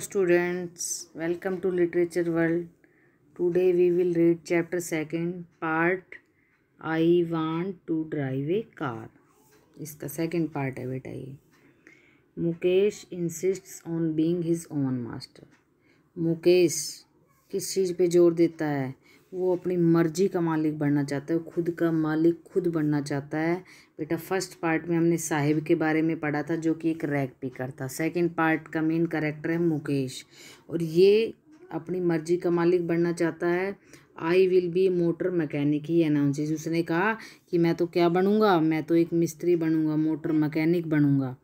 hello students welcome to literature world today we will read chapter 2nd part i want to drive a car इसका second part है बेटा ये Mukesh insists on being his own master Mukesh किस चीज़ पे जोर देता है वो अपनी मर्जी का मालिक बनना चाहता है खुद का मालिक खुद बनना चाहता है बेटा फर्स्ट पार्ट में हमने साहिब के बारे में पढ़ा था जो कि एक रैग पिकर था सेकंड पार्ट का मेन करेक्टर है मुकेश और ये अपनी मर्जी का मालिक बनना चाहता है I will be motor mechanic he announces उसने कहा कि मैं तो क्या बनूँगा मैं तो एक मिस्त्री बनूँगा मोटर मकैनिक बनूँगा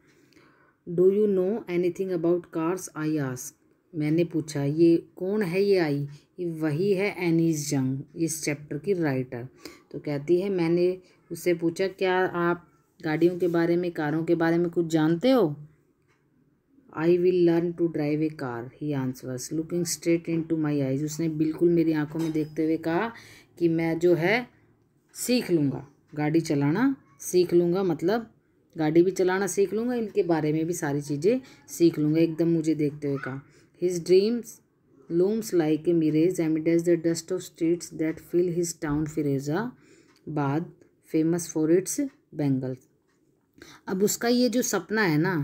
do you know anything about cars I ask मैंने पूछा ये कौन है ये आई ये वही है एनीस जंग इस चैप्टर की राइटर तो कहती है मैंने उससे पूछा क्या आप गाड़ियों के बारे में कारों के बारे में कुछ जानते हो I will learn to drive a car he answer looking straight into my eyes उसने बिल्कुल मेरी आंखों में देखते हुए कहा कि मैं जो है सीख लूँगा गाड़ी चलाना सीख लूँगा मतलब गाड़ी भी चलाना सीख लूँगा इनके बारे में भी सारी चीज़ें सीख लूँगा एकदम मुझे देखते हुए कहा His dreams looms like a mirage amidst the dust of streets that fill his town Firozabad famous for its bangles अब उसका ये जो सपना है ना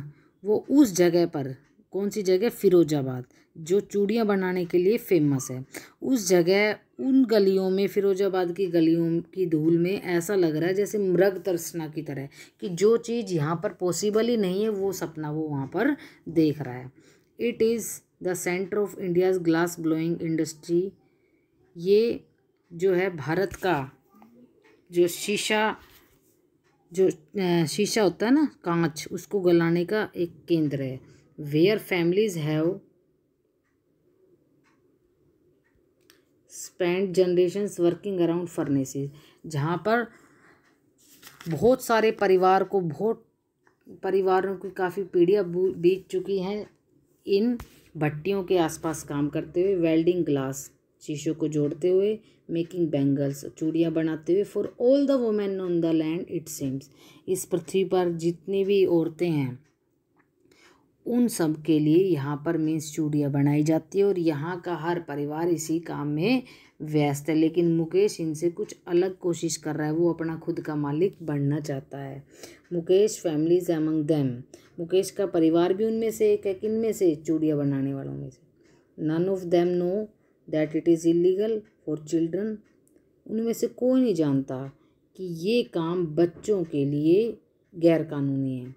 वो उस जगह पर कौन सी जगह फिरोजाबाद जो चूड़ियाँ बनाने के लिए फेमस है उस जगह उन गलियों में फिरोजाबाद की गलियों की धूल में ऐसा लग रहा है जैसे मृग तर्सना की तरह कि जो चीज़ यहाँ पर पॉसिबल ही नहीं है वो सपना वो वहाँ पर देख रहा है it is the centre of India's glass blowing industry ये जो है भारत का जो शीशा जो शीशा होता है ना कांच उसको गलाने का एक केंद्र है where families have spend generation working around furnaces जहाँ पर बहुत सारे परिवार को बहुत परिवारों की काफ़ी पीढ़ियाँ बीत चुकी हैं इन भट्टियों के आसपास काम करते हुए वेल्डिंग ग्लास शीशों को जोड़ते हुए मेकिंग बैंगल्स चूड़ियाँ बनाते हुए for all the women on the land it seems इस पृथ्वी पर जितनी भी औरतें हैं उन सब के लिए यहाँ पर मीन्स चूड़ियाँ बनाई जाती है और यहाँ का हर परिवार इसी काम में व्यस्त है लेकिन मुकेश इनसे कुछ अलग कोशिश कर रहा है वो अपना खुद का मालिक बनना चाहता है Mukesh families among them Mukesh का परिवार भी उनमें से एक है किन में से चूड़ियाँ बनाने वालों में से none of them know that it is illegal for children उनमें से कोई नहीं जानता कि ये काम बच्चों के लिए गैरकानूनी है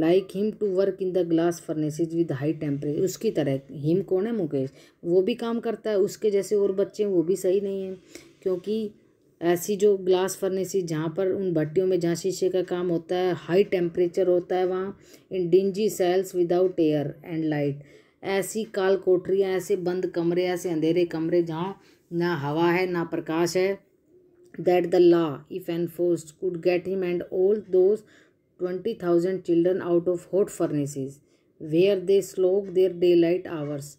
like him to work in the glass furnaces with high temperature उसकी तरह हिम कौन है मुकेश वो भी काम करता है उसके जैसे और बच्चे वो भी सही नहीं हैं क्योंकि ऐसी जो ग्लास फर्नेसेज जहाँ पर उन भट्टियों में जहाँ शीशे का काम होता है हाई टेम्परेचर होता है वहाँ in dingy cells without air and light ऐसी काल कोठरियाँ ऐसे बंद कमरे ऐसे अंधेरे कमरे जहाँ ना हवा है ना प्रकाश है that the law if enforce could get him and all those twenty thousand children out of hot furnaces where they slog their daylight hours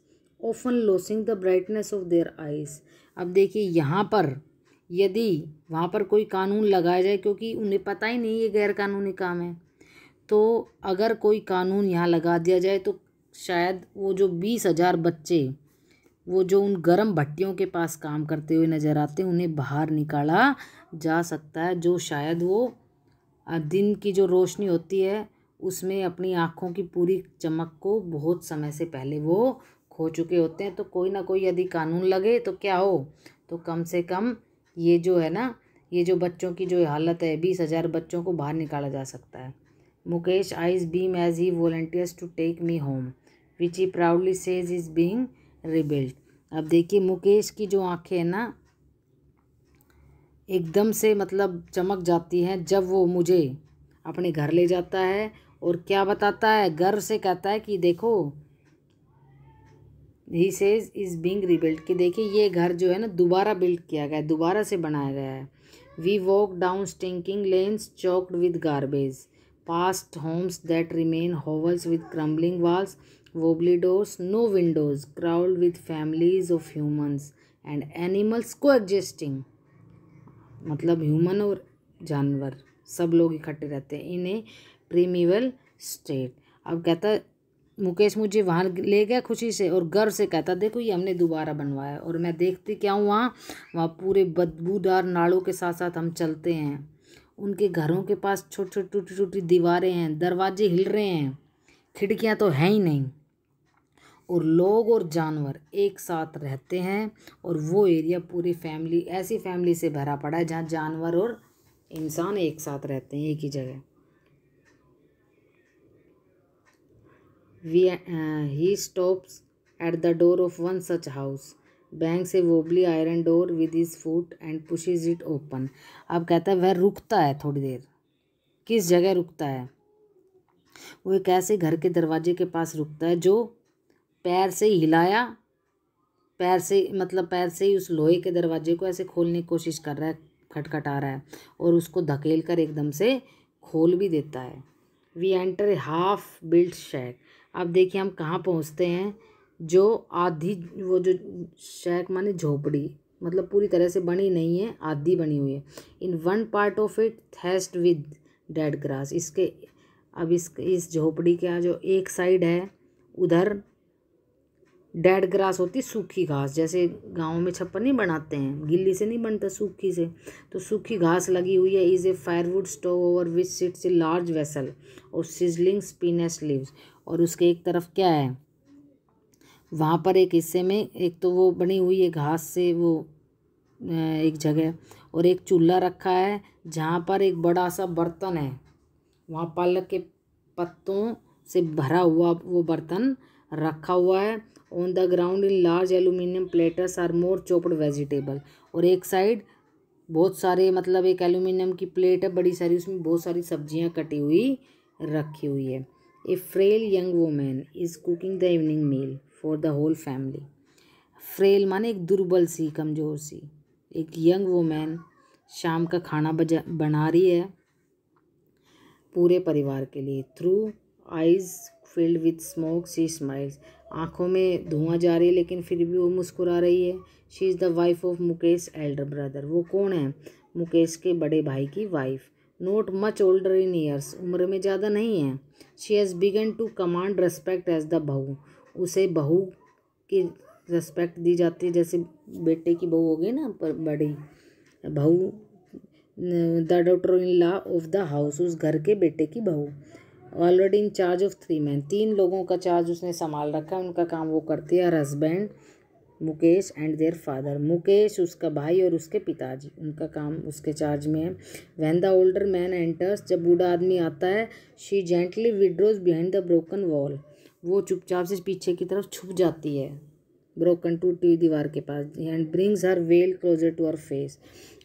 often losing the brightness of their eyes अब देखिए यहाँ पर यदि वहाँ पर कोई कानून लगाया जाए क्योंकि उन्हें पता ही नहीं ये गैर कानूनी काम है तो अगर कोई कानून यहाँ लगा दिया जाए तो शायद वो जो बीस हज़ार बच्चे वो जो उन गर्म भट्टियों के पास काम करते हुए नज़र आते हैं उन्हें बाहर निकाला जा सकता है जो शायद वो दिन की जो रोशनी होती है उसमें अपनी आँखों की पूरी चमक को बहुत समय से पहले वो खो चुके होते हैं तो कोई ना कोई यदि कानून लगे तो क्या हो तो कम से कम ये जो है ना ये जो बच्चों की जो हालत है बीस हज़ार बच्चों को बाहर निकाला जा सकता है Mukesh eyes beam as he volunteers to take me home which he proudly says is being rebuilt अब देखिए मुकेश की जो आँखें हैं ना एकदम से मतलब चमक जाती हैं जब वो मुझे अपने घर ले जाता है और क्या बताता है गर्व से कहता है कि देखो he says is being rebuilt कि देखिए ये घर जो है ना दोबारा बिल्ड किया गया है दोबारा से बनाया गया है we walk down stinking lanes choked with garbage past homes that remain hovels with crumbling walls wobbly no windows crowd with families of humans and animals को coexisting. मतलब ह्यूमन और जानवर सब लोग इकट्ठे रहते हैं इन्हें प्रीमिवल स्टेट अब कहता मुकेश मुझे वहाँ ले गया खुशी से और गर्व से कहता देखो ये हमने दोबारा बनवाया और मैं देखती क्या हूँ वहाँ वहाँ पूरे बदबूदार नाड़ों के साथ साथ हम चलते हैं उनके घरों के पास छोटी छोटी टूटी टूटी दीवारें हैं दरवाजे हिल रहे हैं खिड़कियाँ तो हैं ही नहीं और लोग और जानवर एक साथ रहते हैं और वो एरिया पूरी फैमिली ऐसी फैमिली से भरा पड़ा है जहाँ जानवर और इंसान एक साथ रहते हैं एक ही जगह we he stops at the door of one such house bank से wobbly iron door with is foot and push is it open अब कहता है वह रुकता है थोड़ी देर किस जगह रुकता है वो एक ऐसे घर के दरवाजे के पास रुकता है जो पैर से हिलाया पैर से मतलब पैर से ही उस लोहे के दरवाजे को ऐसे खोलने की कोशिश कर रहा है खटखटा रहा है और उसको धकेल कर एकदम से खोल भी देता है we enter half built shack अब देखिए हम कहाँ पहुँचते हैं जो आधी वो जो शेक माने झोपड़ी मतलब पूरी तरह से बनी नहीं है आधी बनी हुई है in one part of it thatched with dead grass इसके अब इस इस झोपड़ी का जो एक साइड है उधर डेड ग्रास होती सूखी घास जैसे गाँव में छप्पर नहीं बनाते हैं गिल्ली से नहीं बनता सूखी से तो सूखी घास लगी हुई है is a firewood stove over which sits a large vessel और सिजलिंग स्पिनस लिव्स और उसके एक तरफ क्या है वहाँ पर एक हिस्से में एक तो वो बनी हुई है घास से वो एक जगह और एक चूल्हा रखा है जहाँ पर एक बड़ा सा बर्तन है वहाँ पालक के पत्तों से भरा हुआ वो बर्तन रखा हुआ है on the ground in large aluminium platters are more chopped vegetable और एक साइड बहुत सारे मतलब एक एल्यूमिनियम की प्लेट है बड़ी सारी उसमें बहुत सारी सब्जियां कटी हुई रखी हुई है a frail young women is cooking the evening meal for the whole family frail माने एक दुर्बल सी कमज़ोर सी एक यंग वोमेन शाम का खाना बजा बना रही है पूरे परिवार के लिए through eyes filled with smoke she smiles आंखों में धुआं जा रही है लेकिन फिर भी वो मुस्कुरा रही है she is the wife of Mukesh elder brother वो कौन है मुकेश के बड़े भाई की wife not much older in years उम्र में ज़्यादा नहीं है she has begun to command respect as the bahu उसे बहू की रेस्पेक्ट दी जाती है जैसे बेटे की बहू होगी ना पर बड़ी बहू the daughter in law of the house उस घर के बेटे की बहू already in charge of three man तीन लोगों का चार्ज उसने संभाल रखा है उनका काम वो करते हैं husband Mukesh and their father Mukesh उसका भाई और उसके पिताजी उनका काम उसके चार्ज में है when the older man enters जब बूढ़ा आदमी आता है she gently withdraws behind the broken wall वो चुपचाप से पीछे की तरफ छुप जाती है ब्रोकन टूटी हुई दीवार के पास and brings her veil closer to her face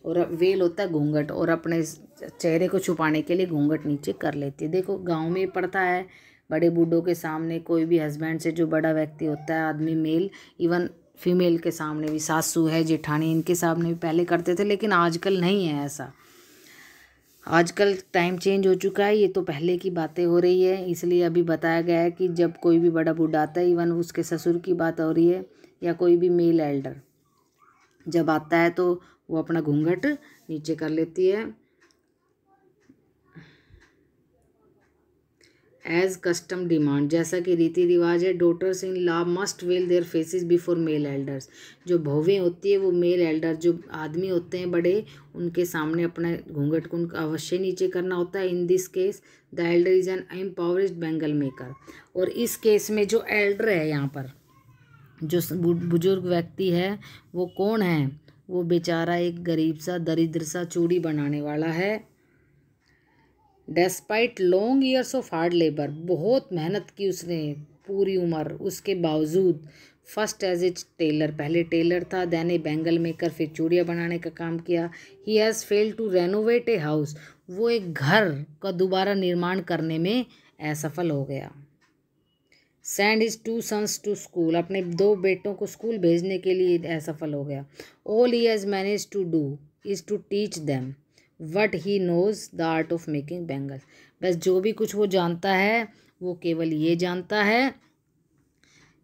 और वेल होता है घूंघट और अपने चेहरे को छुपाने के लिए घूंघट नीचे कर लेती है देखो गाँव में पड़ता है बड़े बूढ़ों के सामने कोई भी हस्बैंड से जो बड़ा व्यक्ति होता है आदमी मेल इवन फीमेल के सामने भी सासू है जेठानी इनके सामने भी पहले करते थे लेकिन आजकल नहीं है ऐसा आजकल टाइम चेंज हो चुका है ये तो पहले की बातें हो रही है इसलिए अभी बताया गया है कि जब कोई भी बड़ा बूढ़ा आता है इवन उसके ससुर की बात हो रही है या कोई भी मेल एल्डर जब आता है तो वो अपना घूंघट नीचे कर लेती है एज कस्टम डिमांड जैसा कि रीति रिवाज है daughters in law must veil their faces before male elders जो भवें होती है वो मेल एल्डर जो आदमी होते हैं बड़े उनके सामने अपना घूंघट को उनका अवश्य नीचे करना होता है in this case the elder is an empowered bangle maker और इस केस में जो एल्डर है यहाँ पर जो बुजुर्ग व्यक्ति है वो कौन है वो बेचारा एक गरीब सा दरिद्र सा चूड़ी बनाने वाला है despite long years of hard labour बहुत मेहनत की उसने पूरी उम्र उसके बावजूद फर्स्ट एज ए टेलर पहले टेलर था दैन ए बैंगल मेकर फिर चूड़ियाँ बनाने का काम किया he has fail to renovate a house वो एक घर का दोबारा निर्माण करने में असफल हो गया send his two sons to school अपने दो बेटों को स्कूल भेजने के लिए असफल हो गया all he has manage to do is to teach them what he knows the art of making bangles बस जो भी कुछ वो जानता है वो केवल ये जानता है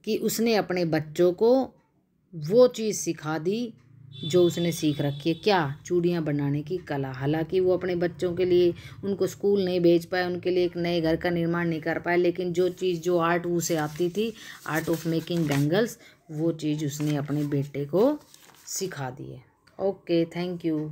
कि उसने अपने बच्चों को वो चीज़ सिखा दी जो उसने सीख रखी है क्या चूड़ियाँ बनाने की कला हालांकि वो अपने बच्चों के लिए उनको स्कूल नहीं भेज पाए उनके लिए एक नए घर का निर्माण नहीं कर पाए लेकिन जो चीज़ जो आर्ट उसे आती थी आर्ट ऑफ मेकिंग बैंगल्स वो चीज़ उसने अपने बेटे को सिखा दी है ओके थैंक यू